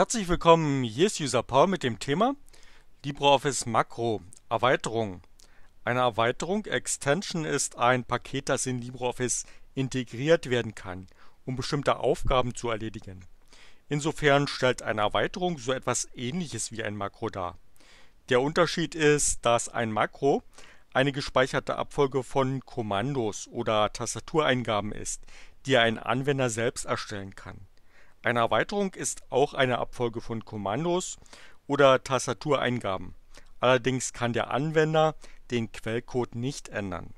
Herzlich willkommen, hier ist User Paul mit dem Thema LibreOffice Makro Erweiterung. Eine Erweiterung Extension ist ein Paket, das in LibreOffice integriert werden kann, um bestimmte Aufgaben zu erledigen. Insofern stellt eine Erweiterung so etwas ähnliches wie ein Makro dar. Der Unterschied ist, dass ein Makro eine gespeicherte Abfolge von Kommandos oder Tastatureingaben ist, die ein Anwender selbst erstellen kann. Eine Erweiterung ist auch eine Abfolge von Kommandos oder Tastatureingaben. Allerdings kann der Anwender den Quellcode nicht ändern.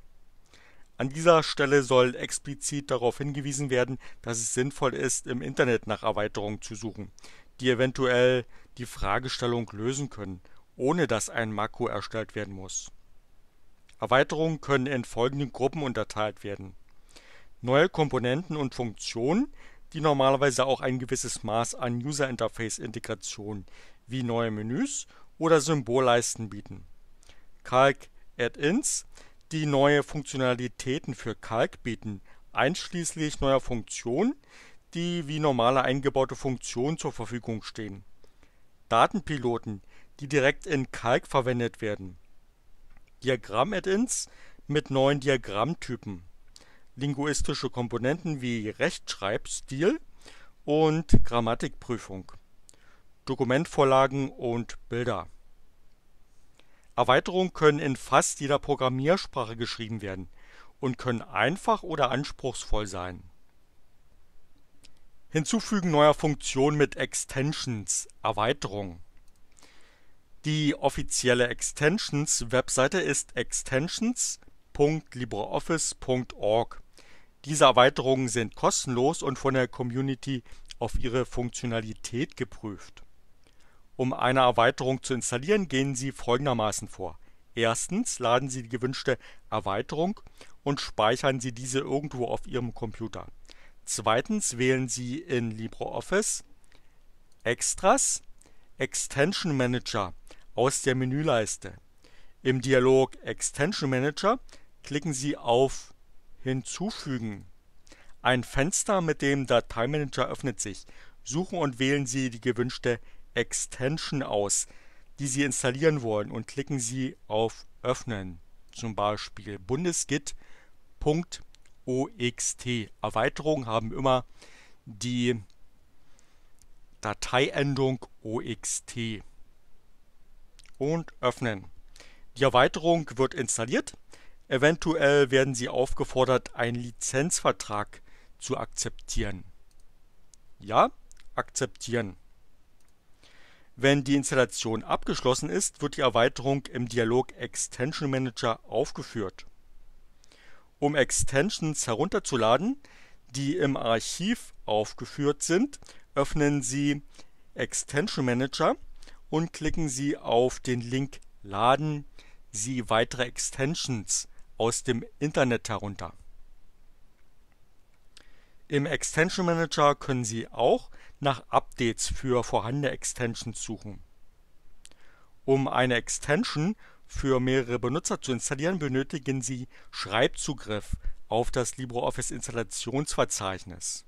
An dieser Stelle soll explizit darauf hingewiesen werden, dass es sinnvoll ist, im Internet nach Erweiterungen zu suchen, die eventuell die Fragestellung lösen können, ohne dass ein Makro erstellt werden muss. Erweiterungen können in folgenden Gruppen unterteilt werden. Neue Komponenten und Funktionen, die normalerweise auch ein gewisses Maß an User Interface Integration wie neue Menüs oder Symbolleisten bieten. Calc Add-ins, die neue Funktionalitäten für Calc bieten, einschließlich neuer Funktionen, die wie normale eingebaute Funktionen zur Verfügung stehen. Datenpiloten, die direkt in Calc verwendet werden. Diagramm-Add-ins mit neuen Diagrammtypen linguistische Komponenten wie Rechtschreibstil und Grammatikprüfung, Dokumentvorlagen und Bilder. Erweiterungen können in fast jeder Programmiersprache geschrieben werden und können einfach oder anspruchsvoll sein. Hinzufügen neuer Funktionen mit Extensions, Erweiterungen. Die offizielle Extensions-Webseite ist extensions.com www.libreoffice.org. Diese Erweiterungen sind kostenlos und von der Community auf ihre Funktionalität geprüft. Um eine Erweiterung zu installieren, gehen Sie folgendermaßen vor. Erstens laden Sie die gewünschte Erweiterung und speichern Sie diese irgendwo auf Ihrem Computer. Zweitens wählen Sie in LibreOffice Extras Extension Manager aus der Menüleiste. Im Dialog Extension Manager klicken Sie auf Hinzufügen. Ein Fenster mit dem Dateimanager öffnet sich. Suchen und wählen Sie die gewünschte Extension aus, die Sie installieren wollen und klicken Sie auf Öffnen. Zum Beispiel bundesgit.oxt. Erweiterungen haben immer die Dateiendung OXT und öffnen. Die Erweiterung wird installiert. Eventuell werden sie aufgefordert, einen Lizenzvertrag zu akzeptieren. Ja, akzeptieren. Wenn die Installation abgeschlossen ist, wird die Erweiterung im Dialog Extension Manager aufgeführt. Um Extensions herunterzuladen, die im Archiv aufgeführt sind, öffnen Sie Extension Manager und klicken Sie auf den Link Laden Sie weitere Extensions aus dem Internet herunter. Im Extension Manager können Sie auch nach Updates für vorhandene Extensions suchen. Um eine Extension für mehrere Benutzer zu installieren, benötigen Sie Schreibzugriff auf das LibreOffice Installationsverzeichnis.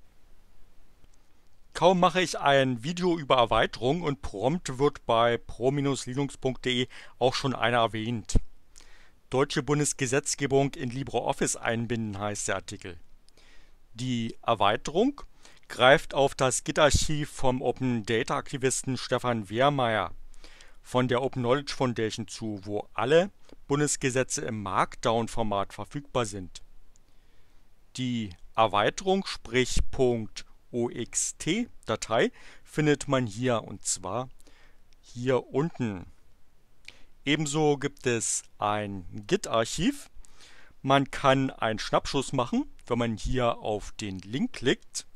Kaum mache ich ein Video über Erweiterung und prompt wird bei pro-linux.de auch schon einer erwähnt deutsche Bundesgesetzgebung in LibreOffice einbinden, heißt der Artikel. Die Erweiterung greift auf das Git-Archiv vom Open Data Aktivisten Stefan Wehrmeier von der Open Knowledge Foundation zu, wo alle Bundesgesetze im Markdown-Format verfügbar sind. Die Erweiterung, sprich .oxt-Datei, findet man hier und zwar hier unten. Ebenso gibt es ein Git-Archiv. Man kann einen Schnappschuss machen, wenn man hier auf den Link klickt,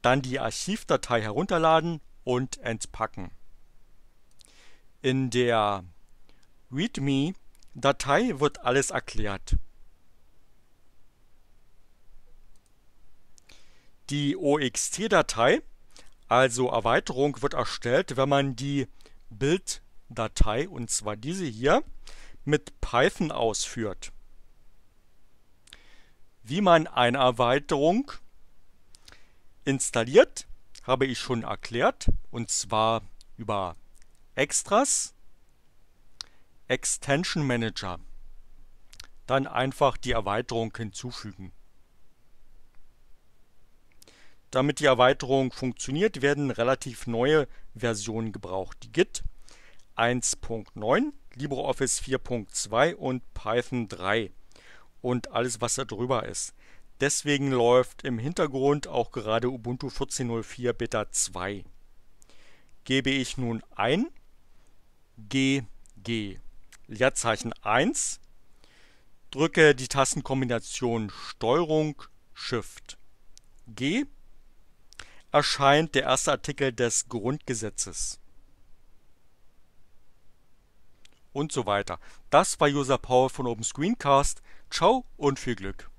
dann die Archivdatei herunterladen und entpacken. In der README-Datei wird alles erklärt. Die OXT-Datei, also Erweiterung, wird erstellt, wenn man die Bild datei Datei, und zwar diese hier, mit Python ausführt. Wie man eine Erweiterung installiert, habe ich schon erklärt, und zwar über Extras, Extension Manager. Dann einfach die Erweiterung hinzufügen. Damit die Erweiterung funktioniert, werden relativ neue Versionen gebraucht. Die Git 1.9, LibreOffice 4.2 und Python 3 und alles, was da drüber ist. Deswegen läuft im Hintergrund auch gerade Ubuntu 14.04 Beta 2. Gebe ich nun ein GG, Leerzeichen 1, drücke die Tastenkombination Steuerung Shift G, erscheint der erste Artikel des Grundgesetzes und so weiter. Das war User Power von Open Screencast. Ciao und viel Glück.